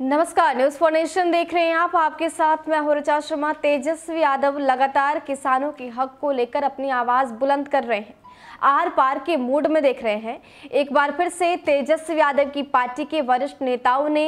नमस्कार news for nation देख रहे हैं आप आपके साथ मैं हूं शर्मा तेजस्वी यादव लगातार किसानों के हक को लेकर अपनी आवाज बुलंद कर रहे हैं आर पार के मूड में देख रहे हैं एक बार फिर से तेजस्वी यादव की पार्टी के वरिष्ठ नेताओं ने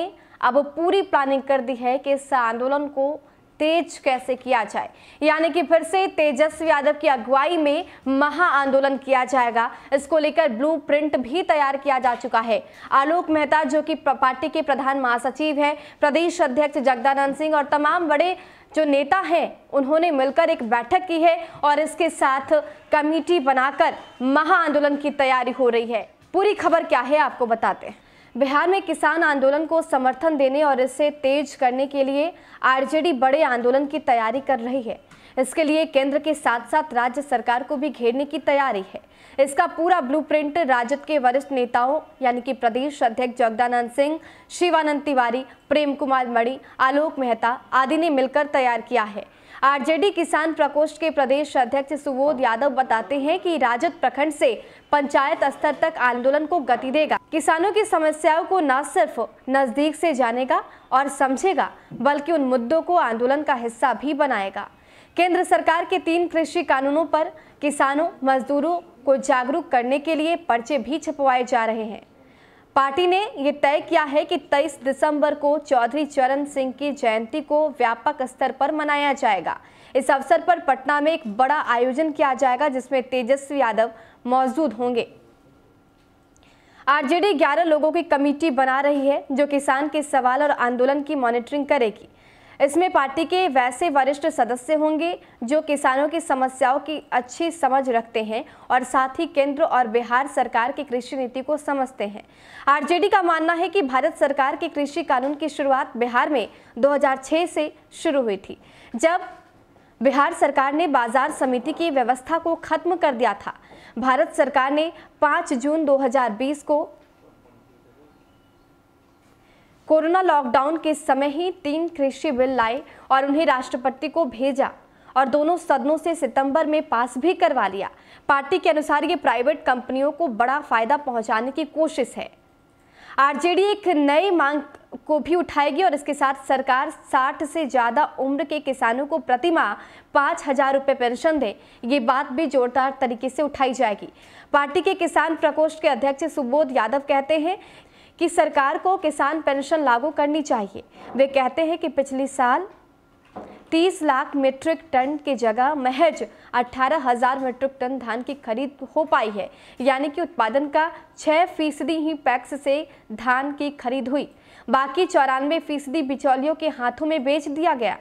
अब पूरी प्लानिंग कर दी है कि इस आंदोलन को तेज कैसे किया जाए यानी कि फिर से तेजस्वी यादव की अगुवाई में महा आंदोलन किया जाएगा इसको लेकर ब्लू प्रिंट भी तैयार किया जा चुका है आलोक मेहता जो कि पार्टी के प्रधान महासचिव है प्रदेश अध्यक्ष जगदानंद सिंह और तमाम बड़े जो नेता हैं उन्होंने मिलकर एक बैठक की है और इसके साथ कमेटी बनाकर महा आंदोलन की तैयारी हो रही है पूरी खबर क्या है आपको बताते हैं बिहार में किसान आंदोलन को समर्थन देने और इसे तेज करने के लिए आरजेडी बड़े आंदोलन की तैयारी कर रही है इसके लिए केंद्र के साथ साथ राज्य सरकार को भी घेरने की तैयारी है इसका पूरा ब्लूप्रिंट राजद के वरिष्ठ नेताओं यानी कि प्रदेश अध्यक्ष जगदानंद सिंह शिवानंद तिवारी प्रेम कुमार मणि आलोक मेहता आदि ने मिलकर तैयार किया है आरजेडी किसान प्रकोष्ठ के प्रदेश अध्यक्ष सुबोध यादव बताते हैं कि राजद प्रखंड से पंचायत स्तर तक आंदोलन को गति देगा किसानों की समस्याओं को न सिर्फ नजदीक से जानेगा और समझेगा बल्कि उन मुद्दों को आंदोलन का हिस्सा भी बनाएगा केंद्र सरकार के तीन कृषि कानूनों पर किसानों मजदूरों को जागरूक करने के लिए पर्चे भी छपवाए जा रहे हैं पार्टी ने यह तय किया है कि 23 दिसंबर को चौधरी चरण सिंह की जयंती को व्यापक स्तर पर मनाया जाएगा इस अवसर पर पटना में एक बड़ा आयोजन किया जाएगा जिसमें तेजस्वी यादव मौजूद होंगे आरजेडी 11 लोगों की कमेटी बना रही है जो किसान के सवाल और आंदोलन की मॉनिटरिंग करेगी इसमें पार्टी के वैसे वरिष्ठ सदस्य होंगे जो किसानों की समस्याओं की अच्छी समझ रखते हैं और साथ ही केंद्र और बिहार सरकार की कृषि नीति को समझते हैं आरजेडी का मानना है कि भारत सरकार के कृषि कानून की शुरुआत बिहार में 2006 से शुरू हुई थी जब बिहार सरकार ने बाजार समिति की व्यवस्था को खत्म कर दिया था भारत सरकार ने 5 जून 2020 को कोरोना लॉकडाउन के समय ही तीन कृषि बिल लाए और उन्हें राष्ट्रपति को भेजा और दोनों सदनों से सितंबर में पास भी करवा लिया पार्टी के अनुसार ये प्राइवेट कंपनियों को बड़ा फायदा पहुंचाने की कोशिश है आरजेडी एक नई मांग को भी उठाएगी और इसके साथ सरकार 60 से ज़्यादा उम्र के किसानों को प्रतिमाह पांच हजार रुपए पेंशन दे ये बात भी जोरदार तरीके से उठाई जाएगी पार्टी के किसान प्रकोष्ठ के अध्यक्ष सुबोध यादव कहते हैं कि सरकार को किसान पेंशन लागू करनी चाहिए वे कहते हैं कि पिछले साल 30 लाख मीट्रिक टन की जगह महज हजार मीट्रिक टन धान की खरीद हो पाई है यानी कि उत्पादन का 6 फीसदी ही पैक्स से धान की खरीद हुई बाकी चौरानवे फीसदी बिचौलियों के हाथों में बेच दिया गया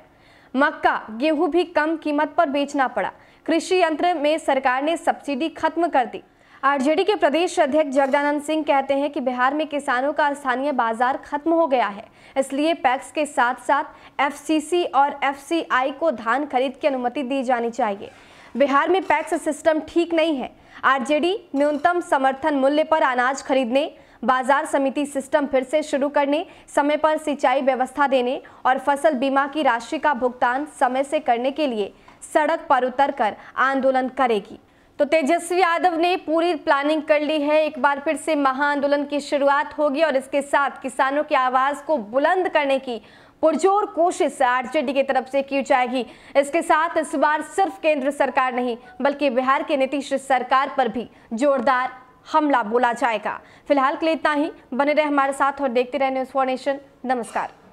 मक्का गेहूं भी कम कीमत पर बेचना पड़ा कृषि यंत्र में सरकार ने सब्सिडी खत्म कर दी आरजेडी के प्रदेश अध्यक्ष जगदानंद सिंह कहते हैं कि बिहार में किसानों का स्थानीय बाजार खत्म हो गया है इसलिए पैक्स के साथ साथ एफसीसी और एफसीआई को धान खरीद की अनुमति दी जानी चाहिए बिहार में पैक्स सिस्टम ठीक नहीं है आरजेडी न्यूनतम समर्थन मूल्य पर अनाज खरीदने बाजार समिति सिस्टम फिर से शुरू करने समय पर सिंचाई व्यवस्था देने और फसल बीमा की राशि का भुगतान समय से करने के लिए सड़क पर उतर आंदोलन करेगी तो तेजस्वी यादव ने पूरी प्लानिंग कर ली है एक बार फिर से महाआंदोलन की शुरुआत होगी और इसके साथ किसानों की आवाज को बुलंद करने की पुरजोर कोशिश आरजेडी की तरफ से की जाएगी इसके साथ इस बार सिर्फ केंद्र सरकार नहीं बल्कि बिहार के नीतीश सरकार पर भी जोरदार हमला बोला जाएगा फिलहाल के लिए इतना ही बने रहे हमारे साथ और देखते रहे न्यूज फॉर नेशन नमस्कार